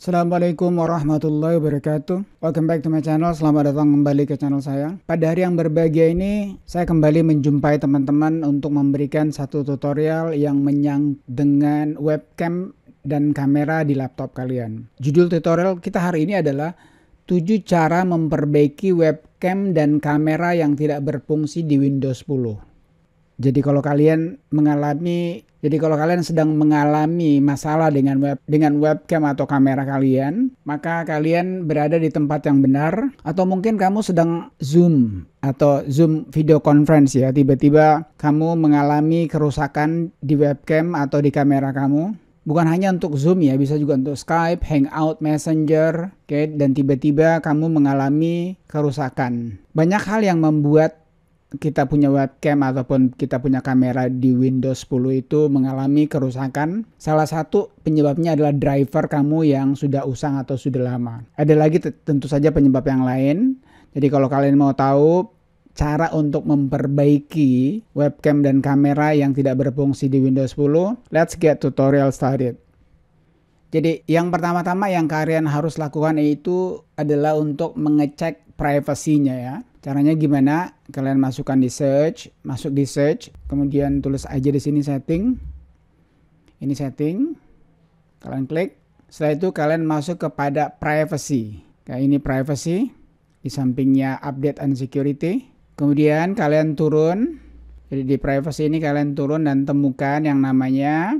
Assalamualaikum warahmatullahi wabarakatuh Welcome back to my channel, selamat datang kembali ke channel saya Pada hari yang berbahagia ini, saya kembali menjumpai teman-teman untuk memberikan satu tutorial yang menyang dengan webcam dan kamera di laptop kalian Judul tutorial kita hari ini adalah 7 cara memperbaiki webcam dan kamera yang tidak berfungsi di Windows 10 jadi kalau kalian mengalami jadi kalau kalian sedang mengalami masalah dengan web dengan webcam atau kamera kalian, maka kalian berada di tempat yang benar atau mungkin kamu sedang Zoom atau Zoom video conference ya, tiba-tiba kamu mengalami kerusakan di webcam atau di kamera kamu bukan hanya untuk Zoom ya, bisa juga untuk Skype, Hangout, Messenger, oke, okay? dan tiba-tiba kamu mengalami kerusakan. Banyak hal yang membuat kita punya webcam ataupun kita punya kamera di Windows 10 itu mengalami kerusakan, salah satu penyebabnya adalah driver kamu yang sudah usang atau sudah lama. Ada lagi tentu saja penyebab yang lain. Jadi kalau kalian mau tahu cara untuk memperbaiki webcam dan kamera yang tidak berfungsi di Windows 10, let's get tutorial started. Jadi yang pertama-tama yang kalian harus lakukan itu adalah untuk mengecek privasinya ya. Caranya gimana? Kalian masukkan di search, masuk di search, kemudian tulis aja di sini setting. Ini setting. Kalian klik. Setelah itu kalian masuk kepada privacy. Kayak ini privacy. Di sampingnya update and security. Kemudian kalian turun. Jadi di privacy ini kalian turun dan temukan yang namanya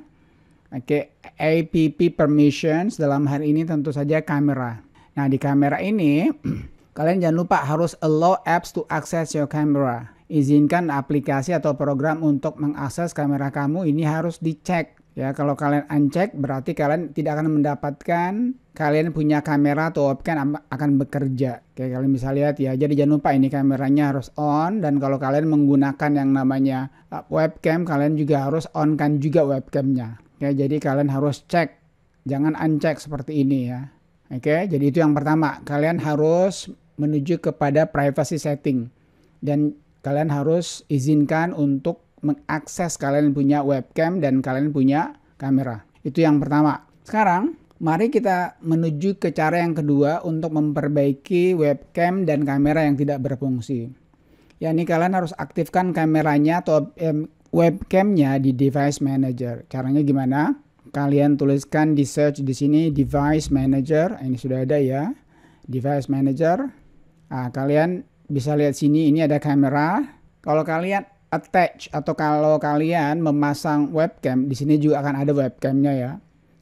Oke, okay. APP permissions dalam hal ini tentu saja kamera. Nah, di kamera ini kalian jangan lupa harus allow apps to access your camera. Izinkan aplikasi atau program untuk mengakses kamera kamu ini harus dicek. Ya, kalau kalian uncheck berarti kalian tidak akan mendapatkan kalian punya kamera atau webcam akan bekerja. Oke, kalian bisa lihat ya. Jadi jangan lupa ini kameranya harus on dan kalau kalian menggunakan yang namanya uh, webcam kalian juga harus onkan juga webcamnya. Ya, jadi kalian harus cek, jangan uncheck seperti ini ya. Oke, jadi itu yang pertama, kalian harus menuju kepada privacy setting dan kalian harus izinkan untuk mengakses kalian punya webcam dan kalian punya kamera. Itu yang pertama. Sekarang mari kita menuju ke cara yang kedua untuk memperbaiki webcam dan kamera yang tidak berfungsi. Ya ini kalian harus aktifkan kameranya atau eh, webcamnya di device manager. Caranya gimana? Kalian tuliskan di search di sini device manager. Ini sudah ada ya. Device manager. Nah, kalian bisa lihat sini ini ada kamera. Kalau kalian attach atau kalau kalian memasang webcam, di sini juga akan ada webcamnya ya.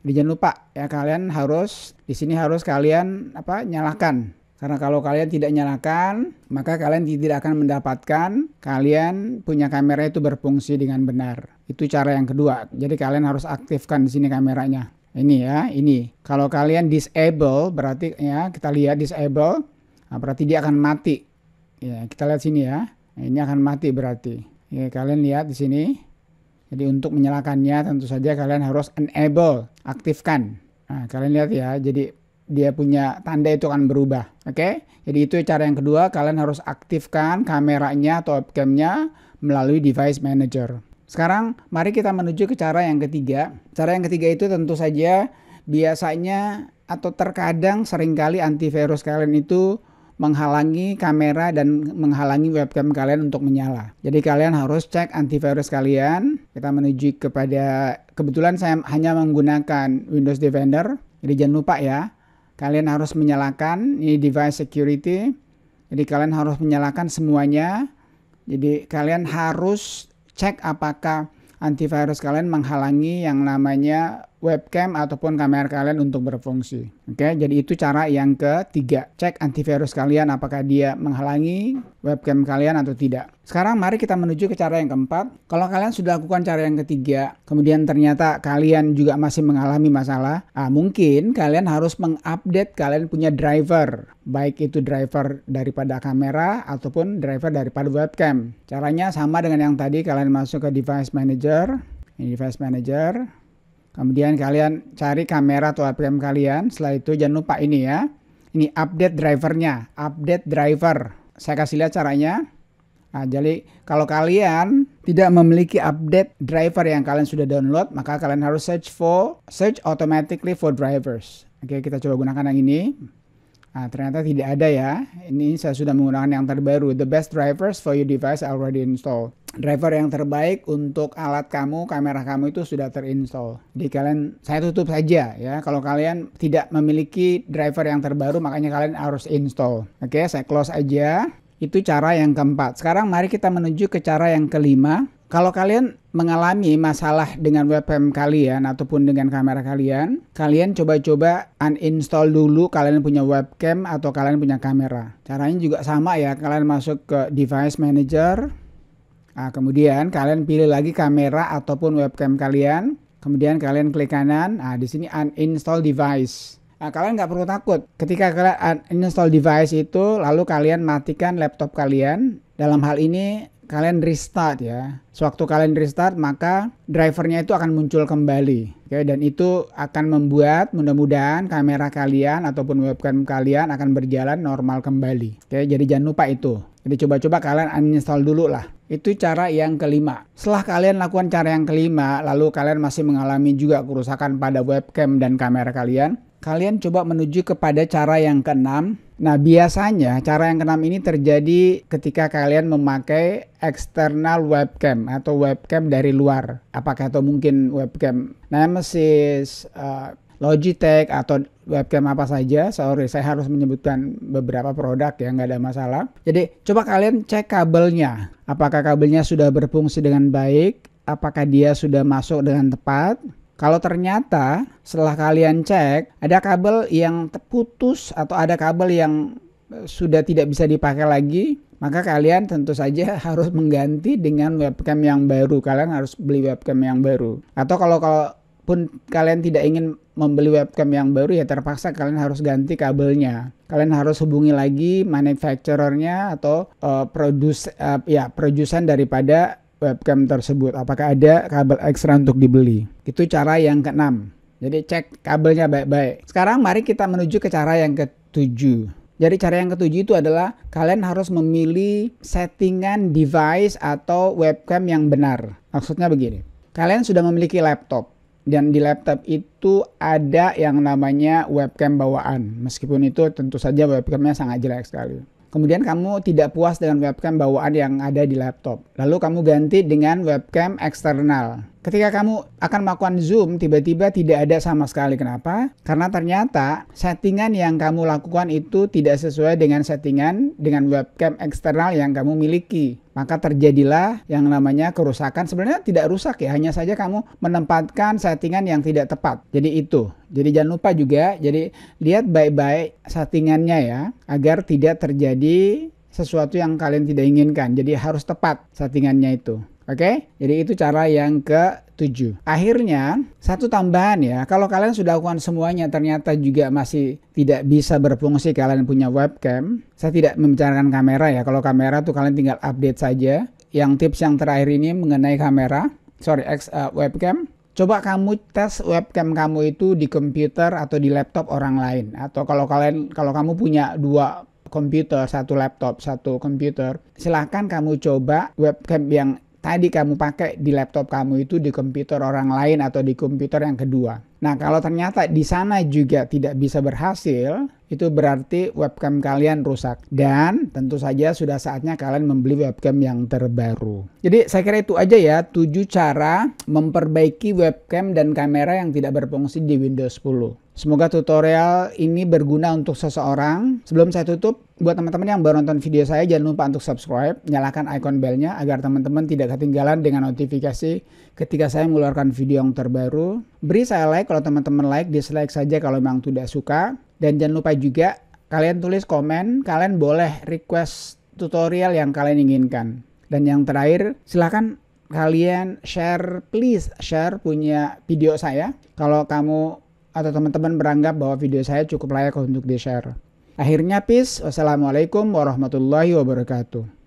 Jadi jangan lupa ya kalian harus di sini harus kalian apa nyalakan karena kalau kalian tidak nyalakan, maka kalian tidak akan mendapatkan kalian punya kamera itu berfungsi dengan benar. Itu cara yang kedua. Jadi kalian harus aktifkan di sini kameranya. Ini ya, ini. Kalau kalian disable berarti ya kita lihat disable nah, berarti dia akan mati. Ya, kita lihat sini ya. Nah, ini akan mati berarti. Ya, kalian lihat di sini. Jadi untuk menyalakannya tentu saja kalian harus enable, aktifkan. Nah, kalian lihat ya. Jadi dia punya tanda itu akan berubah. Oke, okay? jadi itu cara yang kedua. Kalian harus aktifkan kameranya atau webcamnya melalui device manager. Sekarang, mari kita menuju ke cara yang ketiga. Cara yang ketiga itu tentu saja biasanya atau terkadang seringkali antivirus kalian itu menghalangi kamera dan menghalangi webcam kalian untuk menyala. Jadi kalian harus cek antivirus kalian. Kita menuju kepada kebetulan saya hanya menggunakan Windows Defender. Jadi jangan lupa ya, kalian harus menyalakan ini device security. Jadi kalian harus menyalakan semuanya. Jadi kalian harus cek apakah antivirus kalian menghalangi yang namanya webcam ataupun kamera kalian untuk berfungsi. Oke, okay? jadi itu cara yang ketiga. Cek antivirus kalian apakah dia menghalangi webcam kalian atau tidak. Sekarang mari kita menuju ke cara yang keempat. Kalau kalian sudah lakukan cara yang ketiga, kemudian ternyata kalian juga masih mengalami masalah, ah, mungkin kalian harus mengupdate kalian punya driver. Baik itu driver daripada kamera ataupun driver daripada webcam. Caranya sama dengan yang tadi, kalian masuk ke device manager, ini device manager, Kemudian kalian cari kamera atau APM kalian. Setelah itu jangan lupa ini ya. Ini update drivernya, update driver. Saya kasih lihat caranya. Nah, jadi kalau kalian tidak memiliki update driver yang kalian sudah download, maka kalian harus search for search automatically for drivers. Oke, kita coba gunakan yang ini. Nah, ternyata tidak ada ya. Ini saya sudah menggunakan yang terbaru. The best drivers for your device already installed. Driver yang terbaik untuk alat kamu, kamera kamu itu sudah terinstall. Jadi kalian, saya tutup saja ya. Kalau kalian tidak memiliki driver yang terbaru, makanya kalian harus install. Oke, saya close aja. Itu cara yang keempat. Sekarang mari kita menuju ke cara yang kelima kalau kalian mengalami masalah dengan webcam kalian ataupun dengan kamera kalian, kalian coba-coba uninstall dulu kalian punya webcam atau kalian punya kamera. Caranya juga sama ya, kalian masuk ke device manager, nah, kemudian kalian pilih lagi kamera ataupun webcam kalian, kemudian kalian klik kanan, nah di sini uninstall device. Nah, kalian nggak perlu takut. Ketika kalian uninstall device itu, lalu kalian matikan laptop kalian. Dalam hal ini, kalian restart ya. Sewaktu kalian restart maka drivernya itu akan muncul kembali. Oke, dan itu akan membuat mudah-mudahan kamera kalian ataupun webcam kalian akan berjalan normal kembali. Oke, jadi jangan lupa itu. Jadi coba-coba kalian uninstall dulu lah. Itu cara yang kelima. Setelah kalian lakukan cara yang kelima, lalu kalian masih mengalami juga kerusakan pada webcam dan kamera kalian, kalian coba menuju kepada cara yang keenam. Nah, biasanya cara yang keenam ini terjadi ketika kalian memakai external webcam atau webcam dari luar. Apakah atau mungkin webcam Nemesis, uh, Logitech atau webcam apa saja. Sorry, saya harus menyebutkan beberapa produk ya, nggak ada masalah. Jadi, coba kalian cek kabelnya. Apakah kabelnya sudah berfungsi dengan baik? Apakah dia sudah masuk dengan tepat? Kalau ternyata setelah kalian cek ada kabel yang terputus atau ada kabel yang eh, sudah tidak bisa dipakai lagi, maka kalian tentu saja harus mengganti dengan webcam yang baru. Kalian harus beli webcam yang baru. Atau kalau kalau kalian tidak ingin membeli webcam yang baru ya terpaksa kalian harus ganti kabelnya. Kalian harus hubungi lagi manufacturernya atau uh, produs uh, ya produsen daripada webcam tersebut. Apakah ada kabel ekstra untuk dibeli? Itu cara yang keenam. Jadi cek kabelnya baik-baik. Sekarang mari kita menuju ke cara yang ketujuh. Jadi cara yang ketujuh itu adalah kalian harus memilih settingan device atau webcam yang benar. Maksudnya begini. Kalian sudah memiliki laptop dan di laptop itu ada yang namanya webcam bawaan. Meskipun itu tentu saja webcamnya sangat jelek sekali. Kemudian kamu tidak puas dengan webcam bawaan yang ada di laptop. Lalu kamu ganti dengan webcam eksternal. Ketika kamu akan melakukan zoom, tiba-tiba tidak ada sama sekali. Kenapa? Karena ternyata settingan yang kamu lakukan itu tidak sesuai dengan settingan dengan webcam eksternal yang kamu miliki. Maka terjadilah yang namanya kerusakan. Sebenarnya tidak rusak ya, hanya saja kamu menempatkan settingan yang tidak tepat. Jadi itu. Jadi jangan lupa juga, jadi lihat baik-baik settingannya ya, agar tidak terjadi sesuatu yang kalian tidak inginkan. Jadi harus tepat settingannya itu. Oke, okay? jadi itu cara yang ke tujuh. Akhirnya, satu tambahan ya, kalau kalian sudah lakukan semuanya ternyata juga masih tidak bisa berfungsi kalian punya webcam. Saya tidak membicarakan kamera ya, kalau kamera tuh kalian tinggal update saja. Yang tips yang terakhir ini mengenai kamera, sorry, ex, uh, eh, webcam. Coba kamu tes webcam kamu itu di komputer atau di laptop orang lain. Atau kalau kalian kalau kamu punya dua komputer, satu laptop, satu komputer, silahkan kamu coba webcam yang tadi kamu pakai di laptop kamu itu di komputer orang lain atau di komputer yang kedua. Nah, kalau ternyata di sana juga tidak bisa berhasil, itu berarti webcam kalian rusak. Dan tentu saja sudah saatnya kalian membeli webcam yang terbaru. Jadi saya kira itu aja ya, 7 cara memperbaiki webcam dan kamera yang tidak berfungsi di Windows 10. Semoga tutorial ini berguna untuk seseorang. Sebelum saya tutup, buat teman-teman yang baru nonton video saya, jangan lupa untuk subscribe, nyalakan icon belnya agar teman-teman tidak ketinggalan dengan notifikasi ketika saya mengeluarkan video yang terbaru. Beri saya like kalau teman-teman like, dislike saja kalau memang tidak suka. Dan jangan lupa juga, kalian tulis komen, kalian boleh request tutorial yang kalian inginkan. Dan yang terakhir, silahkan kalian share, please share punya video saya. Kalau kamu atau teman-teman beranggap bahwa video saya cukup layak untuk di-share. Akhirnya peace. Wassalamualaikum warahmatullahi wabarakatuh.